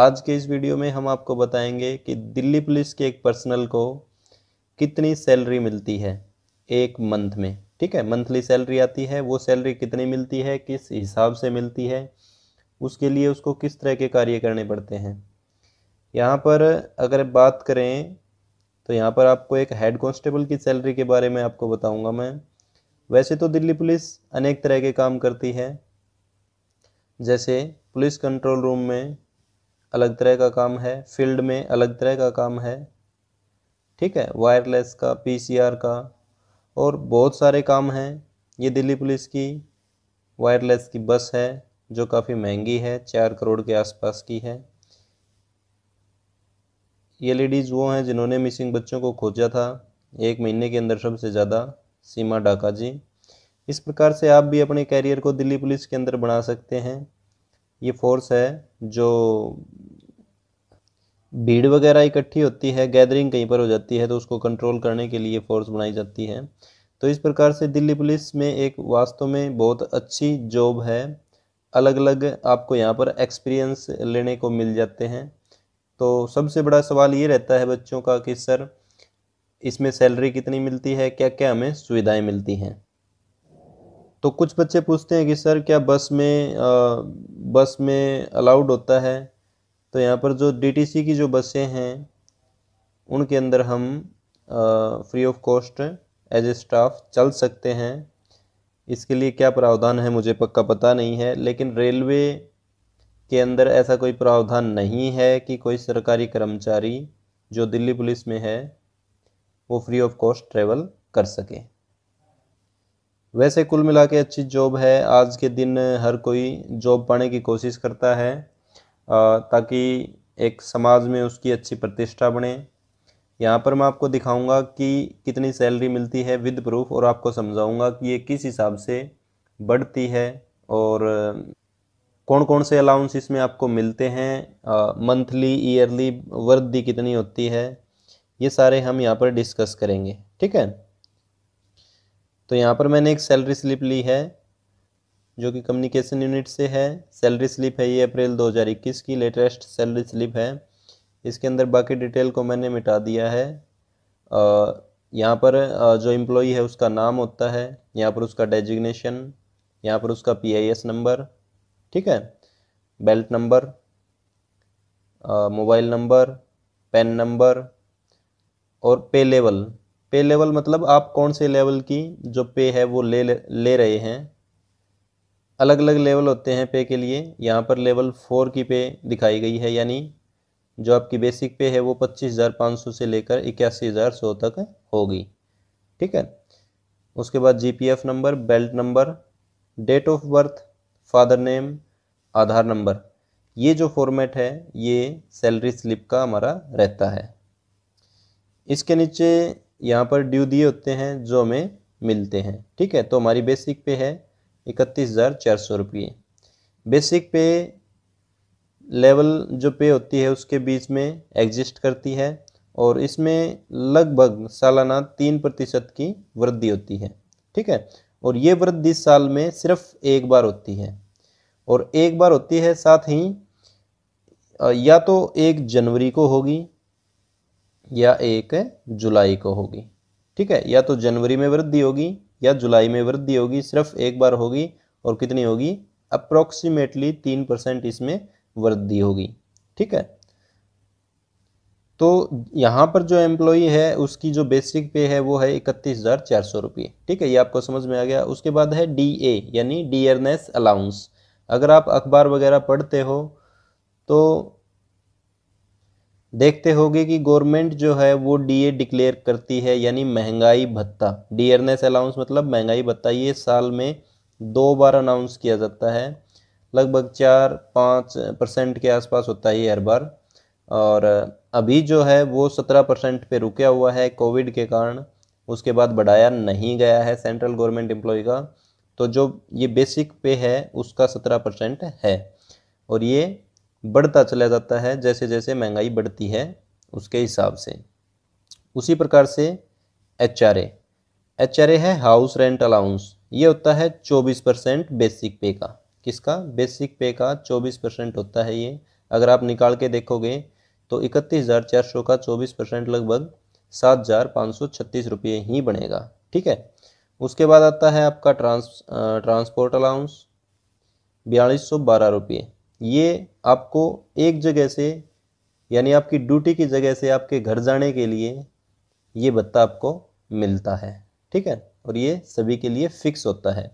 आज के इस वीडियो में हम आपको बताएंगे कि दिल्ली पुलिस के एक पर्सनल को कितनी सैलरी मिलती है एक मंथ में ठीक है मंथली सैलरी आती है वो सैलरी कितनी मिलती है किस हिसाब से मिलती है उसके लिए उसको किस तरह के कार्य करने पड़ते हैं यहाँ पर अगर बात करें तो यहाँ पर आपको एक हेड कांस्टेबल की सैलरी के बारे में आपको बताऊंगा मैं वैसे तो दिल्ली पुलिस अनेक तरह के काम करती है जैसे पुलिस कंट्रोल रूम में अलग तरह का काम है फील्ड में अलग तरह का काम है ठीक है वायरलेस का पीसीआर का और बहुत सारे काम हैं ये दिल्ली पुलिस की वायरलेस की बस है जो काफ़ी महंगी है चार करोड़ के आसपास की है ये लेडीज़ वो हैं जिन्होंने मिसिंग बच्चों को खोजा था एक महीने के अंदर सबसे ज़्यादा सीमा डाका जी इस प्रकार से आप भी अपने कैरियर को दिल्ली पुलिस के अंदर बना सकते हैं ये फोर्स है जो भीड़ वगैरह इकट्ठी होती है गैदरिंग कहीं पर हो जाती है तो उसको कंट्रोल करने के लिए फोर्स बनाई जाती है तो इस प्रकार से दिल्ली पुलिस में एक वास्तव में बहुत अच्छी जॉब है अलग अलग आपको यहाँ पर एक्सपीरियंस लेने को मिल जाते हैं तो सबसे बड़ा सवाल ये रहता है बच्चों का कि सर इसमें सैलरी कितनी मिलती है क्या क्या हमें सुविधाएं मिलती हैं तो कुछ बच्चे पूछते हैं कि सर क्या बस में आ, बस में अलाउड होता है तो यहाँ पर जो डीटीसी की जो बसें हैं उनके अंदर हम free of cost as a staff चल सकते हैं इसके लिए क्या प्रावधान है मुझे पक्का पता नहीं है लेकिन रेलवे के अंदर ऐसा कोई प्रावधान नहीं है कि कोई सरकारी कर्मचारी जो दिल्ली पुलिस में है वो फ्री ऑफ कॉस्ट ट्रेवल कर सके वैसे कुल मिला के अच्छी जॉब है आज के दिन हर कोई जॉब पाने की कोशिश करता है ताकि एक समाज में उसकी अच्छी प्रतिष्ठा बने यहाँ पर मैं आपको दिखाऊंगा कि कितनी सैलरी मिलती है विद प्रूफ और आपको समझाऊंगा कि ये किस हिसाब से बढ़ती है और कौन कौन से अलाउंस इसमें आपको मिलते हैं मंथली ईयरली वर्दी कितनी होती है ये सारे हम यहाँ पर डिस्कस करेंगे ठीक है तो यहाँ पर मैंने एक सैलरी स्लिप ली है जो कि कम्युनिकेशन यूनिट से है सैलरी स्लिप है ये अप्रैल 2021 की लेटेस्ट सैलरी स्लिप है इसके अंदर बाकी डिटेल को मैंने मिटा दिया है यहाँ पर जो एम्प्लॉई है उसका नाम होता है यहाँ पर उसका डेजिग्नेशन यहाँ पर उसका पीआईएस नंबर ठीक है belt number mobile number pen number और पे लेवल पे लेवल मतलब आप कौन से लेवल की जो पे है वो ले ले रहे हैं अलग अलग लेवल होते हैं पे के लिए यहाँ पर लेवल फोर की पे दिखाई गई है यानी जो आपकी बेसिक पे है वो पच्चीस हज़ार पाँच सौ से लेकर इक्यासी हज़ार सौ तक होगी ठीक है उसके बाद GPF number belt number date of birth father name Aadhaar number ये जो फॉर्मेट है ये सैलरी स्लिप का हमारा रहता है इसके नीचे यहाँ पर ड्यू दिए होते हैं जो हमें मिलते हैं ठीक है तो हमारी बेसिक पे है इकतीस हज़ार चार सौ रुपये बेसिक पे लेवल जो पे होती है उसके बीच में एग्जिस्ट करती है और इसमें लगभग सालाना तीन प्रतिशत की वृद्धि होती है ठीक है और ये वृद्धि साल में सिर्फ एक बार होती है और एक बार होती है साथ ही या तो एक जनवरी को होगी या एक जुलाई को होगी ठीक है या तो जनवरी में वृद्धि होगी या जुलाई में वृद्धि होगी सिर्फ एक बार होगी और कितनी होगी अप्रोक्सीमेटली तीन परसेंट इसमें वृद्धि होगी ठीक है तो यहाँ पर जो एम्प्लॉई है उसकी जो बेसिक पे है वो है इकतीस हज़ार चार सौ रुपये ठीक है ये आपको समझ में आ गया उसके बाद है डी ए यानी डियरनेस अलाउंस अगर आप अखबार वगैरह पढ़ते हो तो देखते होगे कि गवर्नमेंट जो है वो डीए डिक्लेयर करती है यानी महंगाई भत्ता डीयरनेस अलाउंस मतलब महंगाई भत्ता ये साल में दो बार अनाउंस किया जाता है लगभग चार पाँच परसेंट के आसपास होता है ये हर बार और अभी जो है वो सत्रह परसेंट पे रुका हुआ है कोविड के कारण उसके बाद बढ़ाया नहीं गया है सेंट्रल गवर्नमेंट एम्प्लॉय का तो जो ये बेसिक पे है उसका सत्रह परसेंट है और ये बढ़ता चला जाता है जैसे जैसे महंगाई बढ़ती है उसके हिसाब से उसी प्रकार से H R H R A है हाउस रेंट अलाउंस ये होता है चौबीस परसेंट बेसिक पे का किसका बेसिक पे का चौबीस परसेंट होता है ये अगर आप निकाल के देखोगे तो इकतीस हज़ार चार सौ का चौबीस परसेंट लगभग सात हज़ार पाँच सौ छत्तीस रुपये ही बनेगा ठीक है उसके बाद आता है आपका ट्रांस ट्रांसपोर्ट अलाउंस बयालीस सौ बारह रुपये ये आपको एक जगह से यानी आपकी ड्यूटी की जगह से आपके घर जाने के लिए ये भत्ता आपको मिलता है ठीक है और ये सभी के लिए फिक्स होता है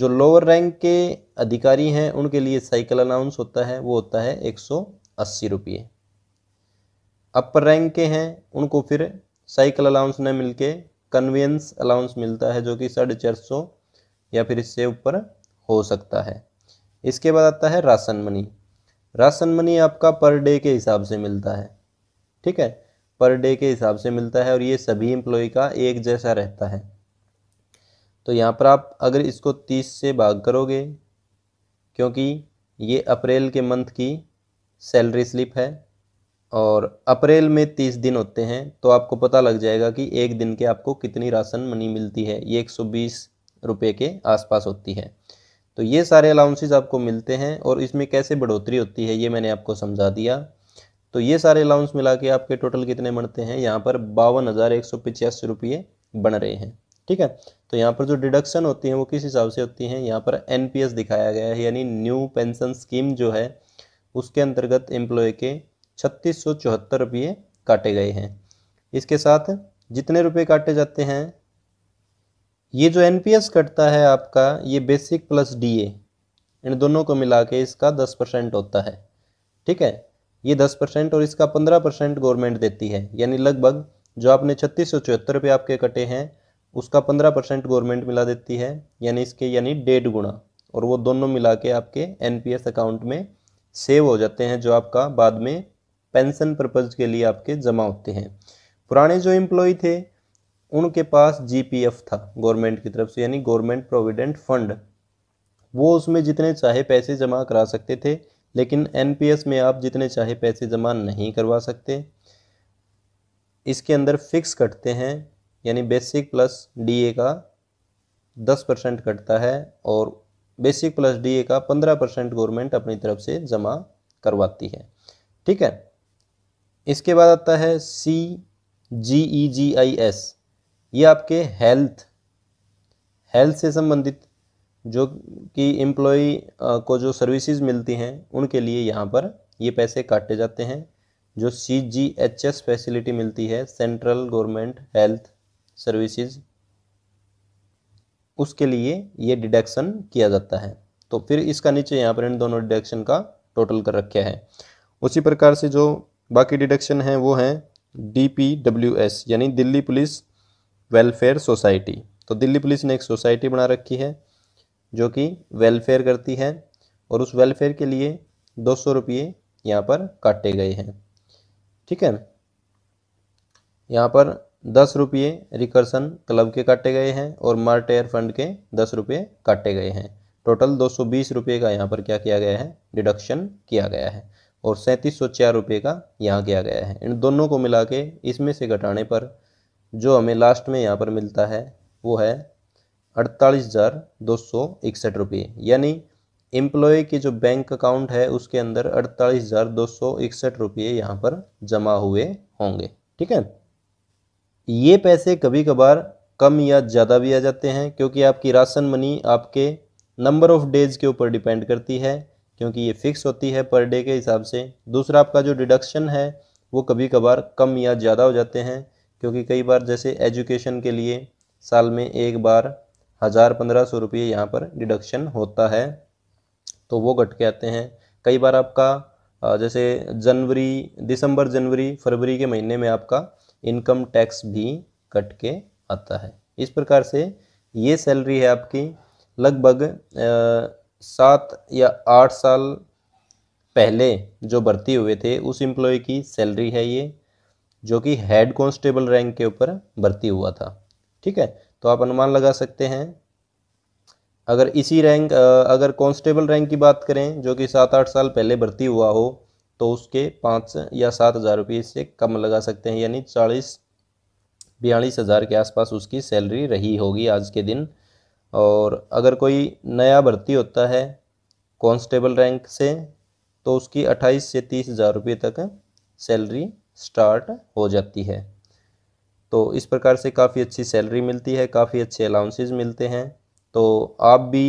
जो लोअर रैंक के अधिकारी हैं उनके लिए साइकिल अलाउंस होता है वो होता है एक सौ अस्सी रुपये अपर रैंक के हैं उनको फिर साइकिल अलाउंस न मिल के कन्वेंस अलाउंस मिलता है जो कि साढ़े चार सौ या फिर इससे ऊपर हो सकता है इसके बाद आता है राशन मनी राशन मनी आपका पर डे के हिसाब से मिलता है ठीक है पर डे के हिसाब से मिलता है और ये सभी एम्प्लॉय का एक जैसा रहता है तो यहाँ पर आप अगर इसको तीस से भाग करोगे क्योंकि ये अप्रैल के मंथ की सैलरी स्लिप है और अप्रैल में तीस दिन होते हैं तो आपको पता लग जाएगा कि एक दिन के आपको कितनी राशन मनी मिलती है ये एक सौ बीस रुपये के आसपास होती है तो ये सारे अलाउंसेज आपको मिलते हैं और इसमें कैसे बढ़ोतरी होती है ये मैंने आपको समझा दिया तो ये सारे अलाउंस मिला के आपके टोटल कितने बनते हैं यहाँ पर बावन हज़ार एक सौ पिचासी रुपये बन रहे हैं ठीक है तो यहाँ पर जो डिडक्शन होती है वो किस हिसाब से होती है यहाँ पर एन दिखाया गया है यानी न्यू पेंशन स्कीम जो है उसके अंतर्गत एम्प्लॉय के छत्तीस सौ चौहत्तर रुपये काटे गए हैं इसके साथ जितने रुपये काटे जाते हैं ये जो एन कटता है आपका ये बेसिक प्लस डी इन दोनों को मिला के इसका दस परसेंट होता है ठीक है ये दस परसेंट और इसका पंद्रह परसेंट गवर्नमेंट देती है यानी लगभग जो आपने छत्तीस सौ चौहत्तर रुपये आपके कटे हैं उसका पंद्रह परसेंट गवर्नमेंट मिला देती है यानी इसके यानी डेढ़ गुणा और वो दोनों मिला के आपके एन अकाउंट में सेव हो जाते हैं जो आपका बाद में पेंशन पर्पज़ के लिए आपके जमा होते हैं पुराने जो एम्प्लॉय थे उनके पास जीपीएफ था गवर्नमेंट की तरफ से यानी गवर्नमेंट प्रोविडेंट फंड वो उसमें जितने चाहे पैसे जमा करा सकते थे लेकिन एनपीएस में आप जितने चाहे पैसे जमा नहीं करवा सकते इसके अंदर फिक्स कटते हैं यानी बेसिक प्लस डीए का दस परसेंट कटता है और बेसिक प्लस डीए का पंद्रह परसेंट गवर्नमेंट अपनी तरफ से जमा करवाती है ठीक है इसके बाद आता है सी जी ई जी आई एस ये आपके हेल्थ हेल्थ से संबंधित जो कि एम्प्लॉय को जो सर्विसेज मिलती हैं उनके लिए यहाँ पर ये पैसे काटे जाते हैं जो C G H S facility मिलती है सेंट्रल गवर्नमेंट हेल्थ सर्विसेज उसके लिए ये डिडक्शन किया जाता है तो फिर इसका नीचे यहाँ पर इन दोनों डिडक्शन का टोटल कर रखा है उसी प्रकार से जो बाकी डिडक्शन है वो हैं डी पी डब्ल्यू एस यानी दिल्ली पुलिस वेलफेयर सोसाइटी तो दिल्ली पुलिस ने एक सोसाइटी बना रखी है जो कि वेलफेयर करती है और उस वेलफेयर के लिए दो सौ रुपये यहाँ पर काटे गए हैं ठीक है यहाँ पर दस रुपये रिकर्सन क्लब के काटे गए हैं और मार्टेयर फंड के दस रुपये काटे गए हैं टोटल दो सौ बीस रुपये का यहाँ पर क्या किया गया है डिडक्शन किया गया है और सैंतीस सौ चार रुपये का यहाँ किया गया है इन दोनों को मिला के इसमें से घटाने पर जो हमें लास्ट में यहाँ पर मिलता है वो है अड़तालीस हज़ार दो सौ इकसठ रुपये यानी एम्प्लॉय के जो बैंक अकाउंट है उसके अंदर अड़तालीस हज़ार दो सौ इकसठ रुपये यहाँ पर जमा हुए होंगे ठीक है ये पैसे कभी कभार कम या ज़्यादा भी आ जाते हैं क्योंकि आपकी राशन मनी आपके नंबर ऑफ डेज के ऊपर डिपेंड करती है क्योंकि ये फिक्स होती है पर डे के हिसाब से दूसरा आपका जो डिडक्शन है वो कभी कभार कम या ज़्यादा हो जाते हैं क्योंकि कई बार जैसे एजुकेशन के लिए साल में एक बार हज़ार पंद्रह सौ रुपये यहाँ पर डिडक्शन होता है तो वो घट के आते हैं कई बार आपका जैसे जनवरी दिसंबर जनवरी फरवरी के महीने में आपका इनकम टैक्स भी कट के आता है इस प्रकार से ये सैलरी है आपकी लगभग सात या आठ साल पहले जो भर्ती हुए थे उस एम्प्लॉय की सैलरी है ये जो कि हेड कांस्टेबल रैंक के ऊपर भर्ती हुआ था ठीक है तो आप अनुमान लगा सकते हैं अगर इसी रैंक अगर कांस्टेबल रैंक की बात करें जो कि सात आठ साल पहले भर्ती हुआ हो तो उसके पाँच या सात हज़ार रुपये से कम लगा सकते हैं यानी चालीस बयालीस हज़ार के आसपास उसकी सैलरी रही होगी आज के दिन और अगर कोई नया भर्ती होता है कांस्टेबल रैंक से तो उसकी अट्ठाईस से तीस हज़ार रुपये तक सैलरी स्टार्ट हो जाती है तो इस प्रकार से काफ़ी अच्छी सैलरी मिलती है काफ़ी अच्छे अलाउंसेज मिलते हैं तो आप भी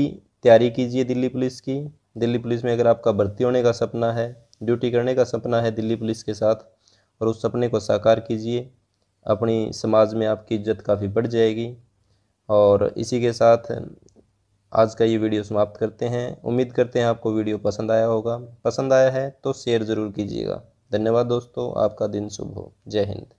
तैयारी कीजिए दिल्ली पुलिस की दिल्ली पुलिस में अगर आपका भर्ती होने का सपना है ड्यूटी करने का सपना है दिल्ली पुलिस के साथ और उस सपने को साकार कीजिए अपनी समाज में आपकी इज्जत काफ़ी बढ़ जाएगी और इसी के साथ आज का ये वीडियो समाप्त करते हैं उम्मीद करते हैं आपको वीडियो पसंद आया होगा पसंद आया है तो शेयर ज़रूर कीजिएगा धन्यवाद दोस्तों आपका दिन शुभ हो जय हिंद